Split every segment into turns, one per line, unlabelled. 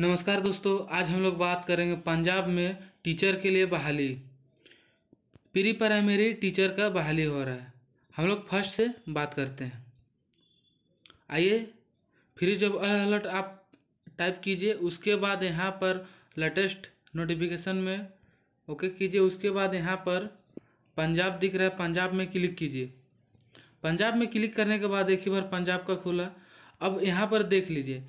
नमस्कार दोस्तों आज हम लोग बात करेंगे पंजाब में टीचर के लिए बहाली प्री प्राइमरी टीचर का बहाली हो रहा है हम लोग फर्स्ट से बात करते हैं आइए फिर जब अलर्ट आप टाइप कीजिए उसके बाद यहाँ पर लेटेस्ट नोटिफिकेशन में ओके कीजिए उसके बाद यहाँ पर पंजाब दिख रहा है पंजाब में क्लिक कीजिए पंजाब में क्लिक करने के बाद एक ही बार पंजाब का खुला अब यहाँ पर देख लीजिए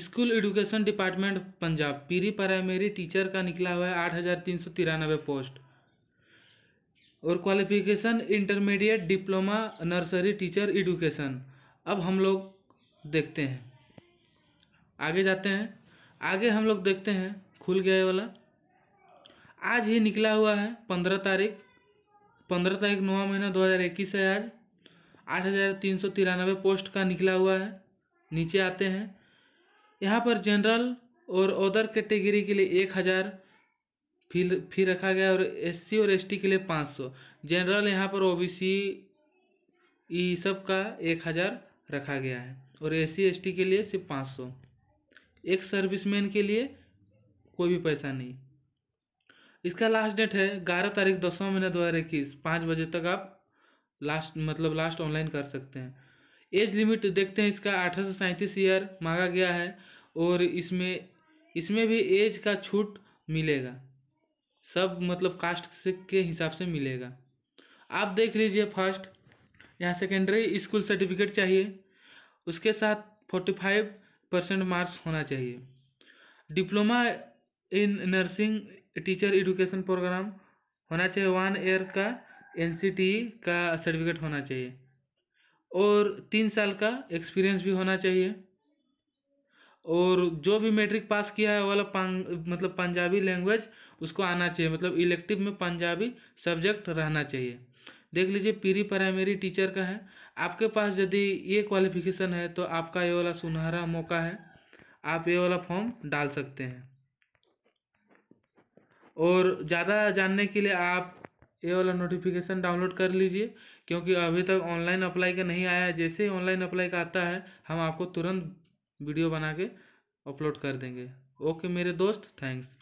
school education department Punjab pre primary teacher का निकला हुआ है आठ हज़ार तीन सौ तिरानबे पोस्ट और qualification intermediate diploma nursery teacher education अब हम लोग देखते हैं आगे जाते हैं आगे हम लोग देखते हैं खुल गया है वाला आज ही निकला हुआ है पंद्रह तारीख पंद्रह तारीख नवा महीना दो हज़ार इक्कीस है आज आठ हज़ार तीन सौ तिरानबे पोस्ट का निकला हुआ है नीचे आते हैं यहाँ पर जनरल और अदर कैटेगरी के लिए एक हज़ार फी फी रखा गया और एस और एस के लिए पाँच सौ जनरल यहाँ पर ओ सी ई सब का एक हज़ार रखा गया है और एस सी के लिए सिर्फ पाँच सौ एक सर्विसमैन के लिए कोई भी पैसा नहीं इसका लास्ट डेट है ग्यारह तारीख दसवा महीना दो हज़ार इक्कीस पाँच बजे तक आप लास्ट मतलब लास्ट ऑनलाइन कर सकते हैं एज लिमिट देखते हैं इसका अठारह से सैंतीस ईयर मांगा गया है और इसमें इसमें भी एज का छूट मिलेगा सब मतलब कास्ट से के हिसाब से मिलेगा आप देख लीजिए फर्स्ट यहाँ सेकेंडरी स्कूल सर्टिफिकेट चाहिए उसके साथ फोर्टी फाइव परसेंट मार्क्स होना चाहिए diploma in nursing teacher education programme होना चाहिए वन ईयर का एन का सर्टिफिकेट होना चाहिए और तीन साल का एक्सपीरियंस भी होना चाहिए और जो भी मैट्रिक पास किया है वाला पां, मतलब पंजाबी लैंग्वेज उसको आना चाहिए मतलब इलेक्टिव में पंजाबी सब्जेक्ट रहना चाहिए देख लीजिए प्री प्राइमरी टीचर का है आपके पास यदि ये क्वालिफिकेशन है तो आपका ये वाला सुनहरा मौका है आप ये वाला फॉर्म डाल सकते हैं और ज़्यादा जानने के लिए आप ये वाला नोटिफिकेशन डाउनलोड कर लीजिए क्योंकि अभी तक ऑनलाइन अप्लाई का नहीं आया है जैसे ही ऑनलाइन अप्लाई का आता है हम आपको तुरंत वीडियो बना के अपलोड कर देंगे ओके मेरे दोस्त थैंक्स